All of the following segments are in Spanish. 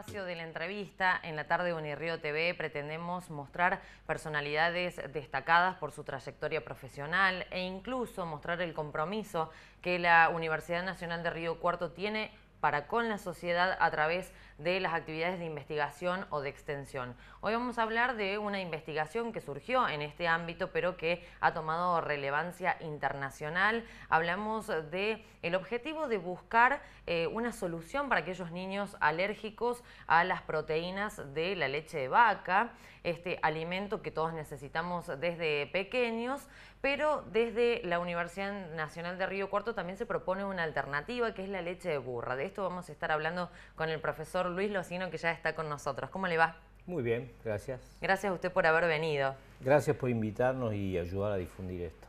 espacio de la entrevista en la tarde de Unirío TV pretendemos mostrar personalidades destacadas por su trayectoria profesional e incluso mostrar el compromiso que la Universidad Nacional de Río Cuarto tiene para con la sociedad a través de las actividades de investigación o de extensión. Hoy vamos a hablar de una investigación que surgió en este ámbito, pero que ha tomado relevancia internacional. Hablamos de el objetivo de buscar eh, una solución para aquellos niños alérgicos a las proteínas de la leche de vaca este alimento que todos necesitamos desde pequeños, pero desde la Universidad Nacional de Río Cuarto también se propone una alternativa que es la leche de burra. De esto vamos a estar hablando con el profesor Luis Locino que ya está con nosotros. ¿Cómo le va? Muy bien, gracias. Gracias a usted por haber venido. Gracias por invitarnos y ayudar a difundir esto.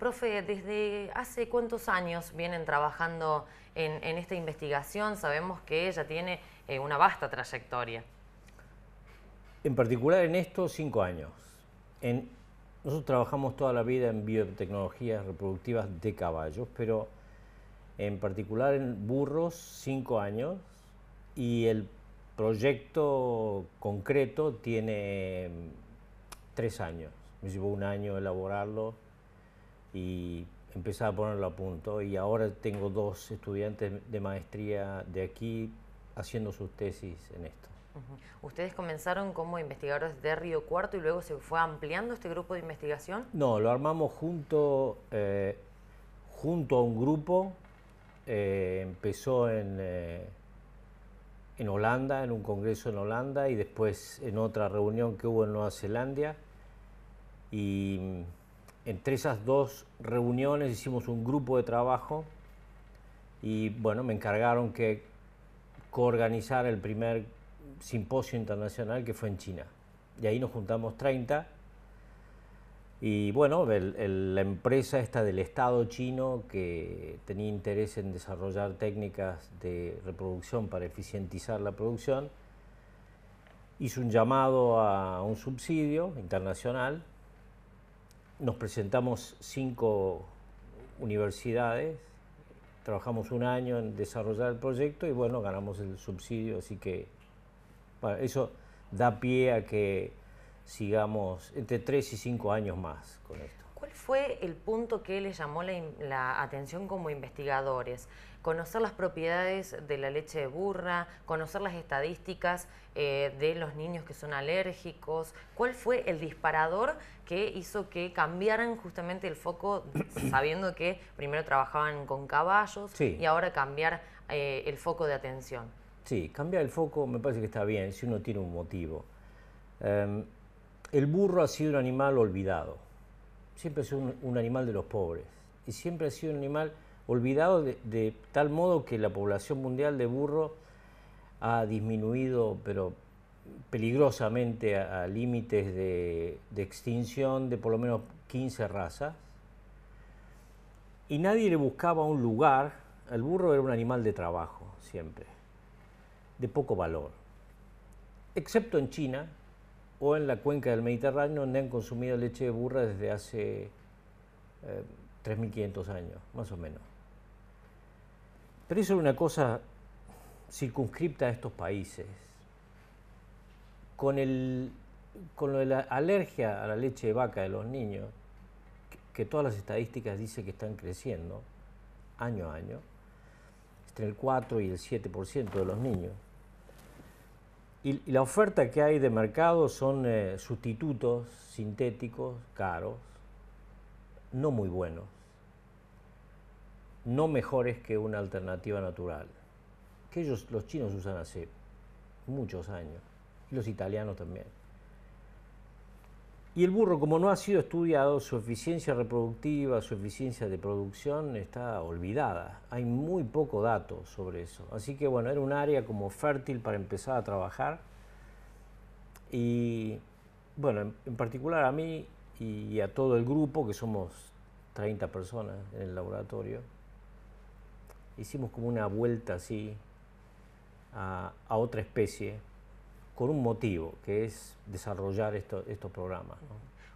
Profe, ¿desde hace cuántos años vienen trabajando en, esta investigación? Sabemos que ella tiene eh, una vasta trayectoria. En particular en estos cinco años. nosotros trabajamos toda la vida en biotecnologías reproductivas de caballos, pero en particular en burros, cinco años, y el proyecto concreto tiene mm, tres años. Me llevó un año elaborarlo y empezar a ponerlo a punto. Y ahora tengo dos estudiantes de maestría de aquí haciendo sus tesis en esto. ¿Ustedes comenzaron como investigadores de Río Cuarto y luego se fue ampliando este grupo de investigación? No, lo armamos junto, eh, junto a un grupo. Eh, empezó en, eh, en Holanda, en un congreso en Holanda y después en otra reunión que hubo en Nueva Zelanda. Y mm, entre esas dos reuniones hicimos un grupo de trabajo y bueno, me encargaron que coorganizar el primer simposio internacional que fue en China. Y ahí nos juntamos 30. Y bueno, la empresa esta del Estado chino que tenía interés en desarrollar técnicas de reproducción para eficientizar la producción, hizo un llamado a un subsidio internacional. Nos presentamos cinco universidades, trabajamos un año en desarrollar el proyecto y bueno, ganamos el subsidio, así que bueno, eso da pie a que sigamos entre 3 y 5 años más con esto. ¿Cuál fue el punto que les llamó la, atención como investigadores? Conocer las propiedades de la leche de burra, conocer las estadísticas eh, de los niños que son alérgicos. ¿Cuál fue el disparador que hizo que cambiaran justamente el foco, sabiendo que primero trabajaban con caballos y ahora cambiar eh, el foco de atención? Sí, cambiar el foco me parece que está bien, si uno tiene un motivo. Em, el burro ha sido un animal olvidado, siempre es sido un, animal de los pobres y siempre ha sido un animal olvidado de, tal modo que la población mundial de burro ha disminuido, pero peligrosamente a, límites de, de, extinción de por lo menos 15 razas. Y nadie le buscaba un lugar. El burro era un animal de trabajo, siempre de poco valor, excepto en China o en la cuenca del Mediterráneo, donde han consumido leche de burra desde hace 3.500 eh, años, más o menos. Pero eso es una cosa circunscripta a estos países. Con, el, con la alergia a la leche de vaca de los niños, que, que todas las estadísticas dicen que están creciendo año a año, entre el 4 y el 7% de los niños, y, la oferta que hay de mercado son eh, sustitutos sintéticos caros, no muy buenos, no mejores que una alternativa natural. Que ellos, los chinos usan hace muchos años, y los italianos también. Y el burro, como no ha sido estudiado, su eficiencia reproductiva, su eficiencia de producción está olvidada. Hay muy poco dato sobre eso. Así que bueno, era un área como fértil para empezar a trabajar. Y bueno, en, particular a mí y a todo el grupo, que somos 30 personas en el laboratorio, hicimos como una vuelta así a otra especie con un motivo, que es desarrollar esto, estos programas.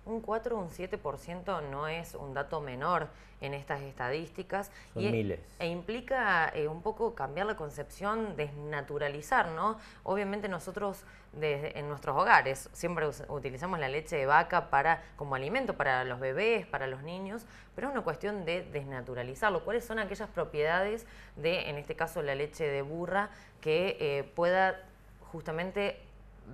Un 4 o un 7% no es un dato menor en estas estadísticas. Son y e miles. E, implica eh, un poco cambiar la concepción, desnaturalizar, ¿no? Obviamente nosotros en nuestros hogares siempre utilizamos la leche de vaca para, como alimento para los bebés, para los niños, pero es una cuestión de desnaturalizarlo. ¿Cuáles son aquellas propiedades de, en este caso, la leche de burra que eh, pueda justamente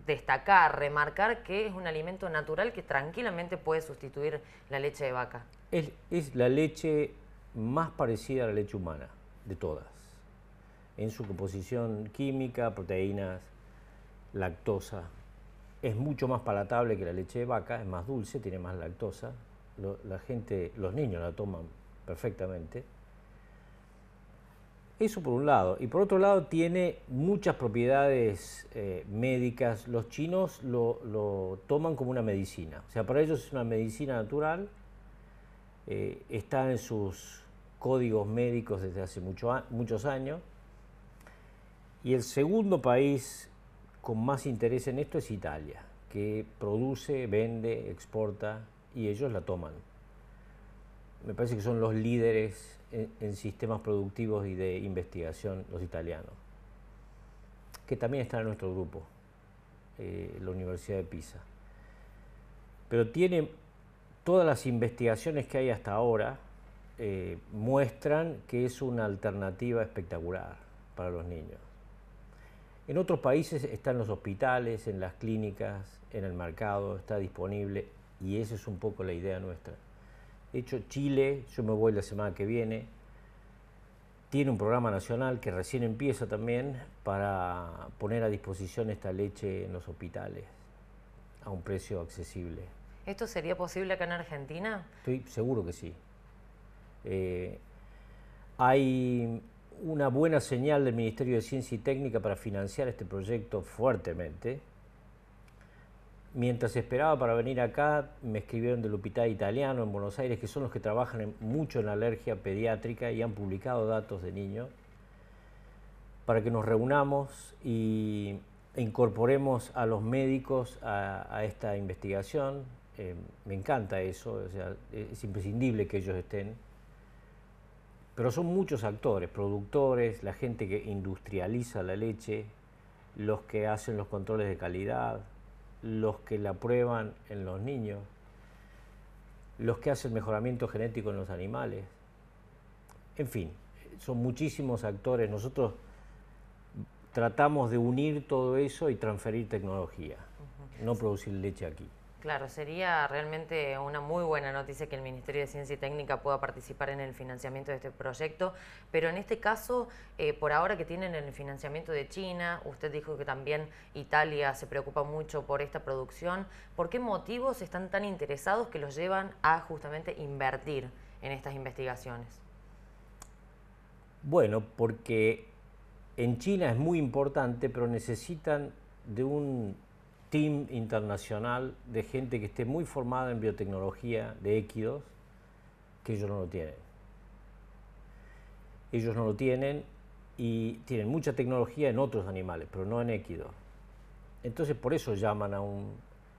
destacar, remarcar que es un alimento natural que tranquilamente puede sustituir la leche de vaca. Es, la leche más parecida a la leche humana, de todas, en su composición química, proteínas, lactosa. Es mucho más palatable que la leche de vaca, es más dulce, tiene más lactosa. la gente, los niños la toman perfectamente. Eso por un lado. Y por otro lado, tiene muchas propiedades eh, médicas. Los chinos lo, toman como una medicina. O sea, para ellos es una medicina natural. Eh, está en sus códigos médicos desde hace muchos años. Y el segundo país con más interés en esto es Italia, que produce, vende, exporta y ellos la toman. Me parece que son los líderes en, sistemas productivos y de investigación los italianos, que también están en nuestro grupo, eh, la Universidad de Pisa. Pero tiene todas las investigaciones que hay hasta ahora eh, muestran que es una alternativa espectacular para los niños. En otros países están los hospitales, en las clínicas, en el mercado, está disponible y esa es un poco la idea nuestra. De hecho Chile, yo me voy la semana que viene, tiene un programa nacional que recién empieza también para poner a disposición esta leche en los hospitales a un precio accesible. ¿Esto sería posible acá en Argentina? Estoy seguro que sí. Eh, hay una buena señal del Ministerio de Ciencia y Técnica para financiar este proyecto fuertemente. Mientras esperaba para venir acá, me escribieron de Lupita Italiano en Buenos Aires, que son los que trabajan mucho en alergia pediátrica y han publicado datos de niños, para que nos reunamos y e incorporemos a los médicos a, esta investigación. Eh, me encanta eso, o sea, es imprescindible que ellos estén. Pero son muchos actores, productores, la gente que industrializa la leche, los que hacen los controles de calidad, los que la prueban en los niños, los que hacen mejoramiento genético en los animales, en fin, son muchísimos actores. Nosotros tratamos de unir todo eso y transferir tecnología, no producir leche aquí. Claro, sería realmente una muy buena noticia que el Ministerio de Ciencia y Técnica pueda participar en el financiamiento de este proyecto, pero en este caso, eh, por ahora que tienen el financiamiento de China, usted dijo que también Italia se preocupa mucho por esta producción, ¿por qué motivos están tan interesados que los llevan a justamente invertir en estas investigaciones? Bueno, porque en China es muy importante, pero necesitan de un team internacional de gente que esté muy formada en biotecnología de equidos, que ellos no lo tienen. Ellos no lo tienen y tienen mucha tecnología en otros animales, pero no en equidos. Entonces por eso llaman a un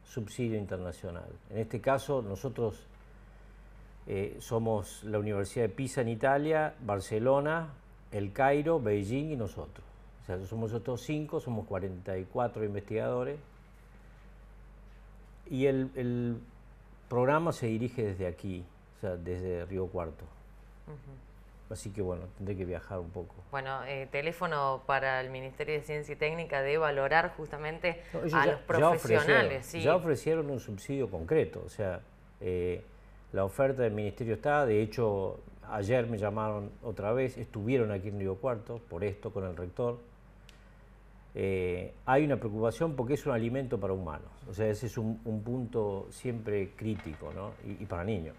subsidio internacional. En este caso nosotros eh, somos la Universidad de Pisa en Italia, Barcelona, El Cairo, Beijing y nosotros. O sea, somos otros cinco, somos 44 investigadores y el, programa se dirige desde aquí, o sea, desde Río Cuarto. Así que bueno, tendré que viajar un poco. Bueno, eh, teléfono para el Ministerio de Ciencia y Técnica de valorar justamente a los profesionales. Ya ofrecieron, ya ofrecieron, un subsidio concreto, o sea, eh, la oferta del Ministerio está, de hecho, ayer me llamaron otra vez, estuvieron aquí en Río Cuarto por esto con el rector eh, hay una preocupación porque es un alimento para humanos. O sea, ese es un, punto siempre crítico, ¿no? Y, para niños.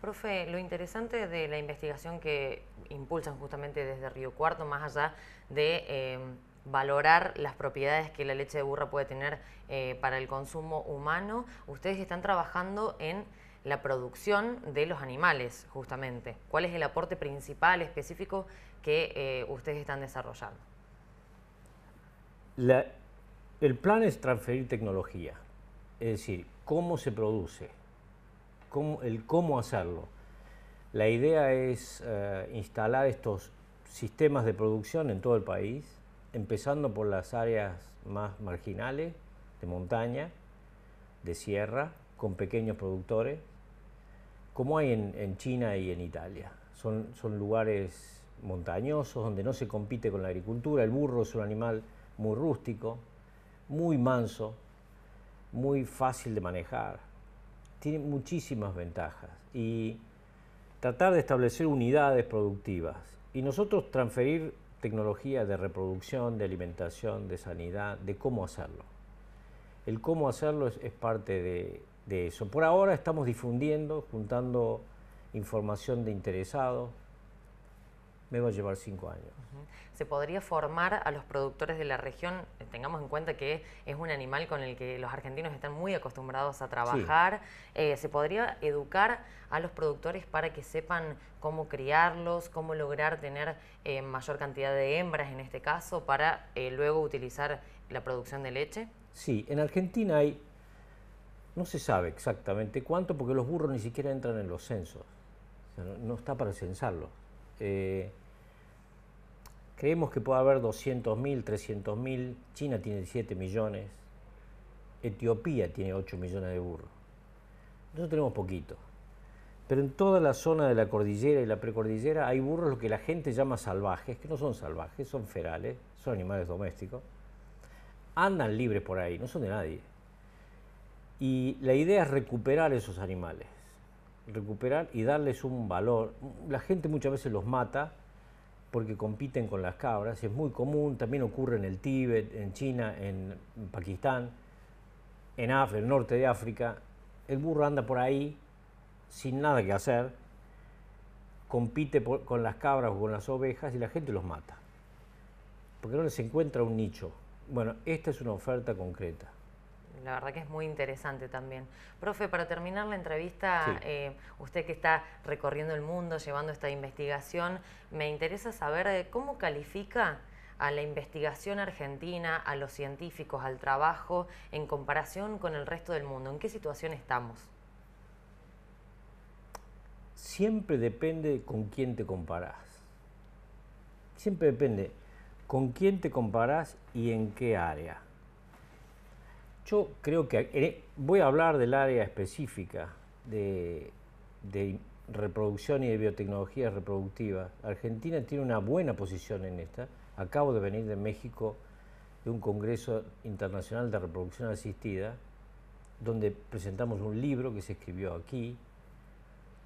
Profe, lo interesante de la investigación que impulsan justamente desde Río Cuarto, más allá de eh, valorar las propiedades que la leche de burra puede tener eh, para el consumo humano, ustedes están trabajando en la producción de los animales, justamente. ¿Cuál es el aporte principal específico que ustedes están desarrollando? el plan es transferir tecnología, es decir, cómo se produce, cómo, el cómo hacerlo. La idea es eh, instalar estos sistemas de producción en todo el país, empezando por las áreas más marginales, de montaña, de sierra, con pequeños productores, como hay en, China y en Italia. Son, son lugares montañosos donde no se compite con la agricultura, el burro es un animal muy rústico, muy manso, muy fácil de manejar. Tiene muchísimas ventajas y tratar de establecer unidades productivas y nosotros transferir tecnología de reproducción, de alimentación, de sanidad, de cómo hacerlo. El cómo hacerlo es, parte de eso. Por ahora estamos difundiendo, juntando información de interesados, me va a llevar cinco años. ¿Se podría formar a los productores de la región? Eh, tengamos en cuenta que es un animal con el que los argentinos están muy acostumbrados a trabajar. Eh, ¿Se podría educar a los productores para que sepan cómo criarlos, cómo lograr tener eh, mayor cantidad de hembras en este caso, para luego utilizar la producción de leche? Sí, en Argentina hay, no se sabe exactamente cuánto, porque los burros ni siquiera entran en los censos. no, no está para censarlos. Eh, creemos que puede haber 200.000, 300.000. China tiene 7 millones. Etiopía tiene 8 millones de burros. Nosotros tenemos poquito. Pero en toda la zona de la cordillera y la precordillera hay burros lo que la gente llama salvajes, que no son salvajes, son ferales, son animales domésticos. Andan libres por ahí, no son de nadie. Y la idea es recuperar esos animales recuperar y darles un valor. La gente muchas veces los mata porque compiten con las cabras, es muy común, también ocurre en el Tíbet, en China, en Pakistán, en África, el norte de África. El burro anda por ahí sin nada que hacer, compite con las cabras o con las ovejas y la gente los mata, porque no les encuentra un nicho. Bueno, esta es una oferta concreta la verdad que es muy interesante también. Profe, para terminar la entrevista, eh, usted que está recorriendo el mundo, llevando esta investigación, me interesa saber eh, cómo califica a la investigación argentina, a los científicos, al trabajo, en comparación con el resto del mundo. ¿En qué situación estamos? Siempre depende con quién te comparás. Siempre depende con quién te comparás y en qué área. Yo creo que eh, voy a hablar del área específica de, reproducción y de biotecnología reproductiva. Argentina tiene una buena posición en esta. Acabo de venir de México de un Congreso Internacional de Reproducción Asistida, donde presentamos un libro que se escribió aquí.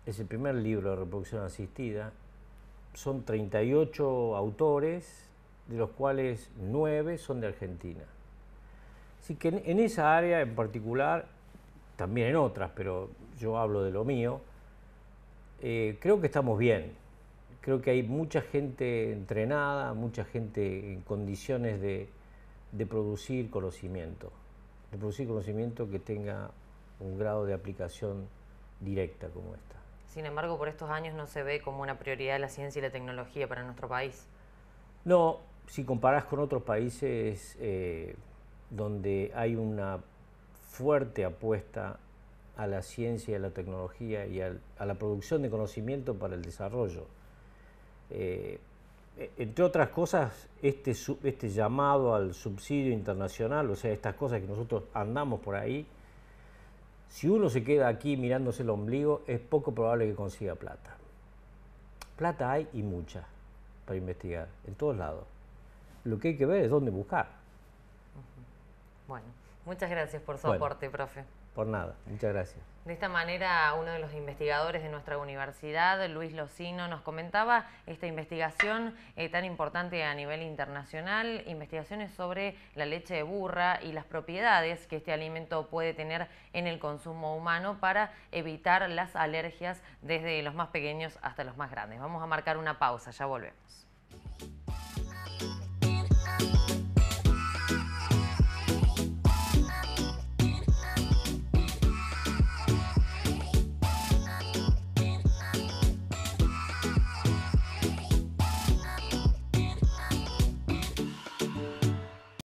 Es el primer libro de reproducción asistida. Son 38 autores, de los cuales 9 son de Argentina. Así que en, esa área en particular, también en otras, pero yo hablo de lo mío, eh, creo que estamos bien. Creo que hay mucha gente entrenada, mucha gente en condiciones de, producir conocimiento, de producir conocimiento que tenga un grado de aplicación directa como esta. Sin embargo, por estos años no se ve como una prioridad la ciencia y la tecnología para nuestro país. No, si comparás con otros países, eh, donde hay una fuerte apuesta a la ciencia, a la tecnología y a, la producción de conocimiento para el desarrollo. Eh, e-, entre otras cosas, este, este llamado al subsidio internacional, o sea, estas cosas que nosotros andamos por ahí, si uno se queda aquí mirándose el ombligo, es poco probable que consiga plata. Plata hay y mucha para investigar, en todos lados. Lo que hay que ver es dónde buscar. Bueno, muchas gracias por su aporte, profe. Por nada, muchas gracias. De esta manera, uno de los investigadores de nuestra universidad, Luis Locino, nos comentaba esta investigación eh, tan importante a nivel internacional, investigaciones sobre la leche de burra y las propiedades que este alimento puede tener en el consumo humano para evitar las alergias desde los más pequeños hasta los más grandes. Vamos a marcar una pausa, ya volvemos.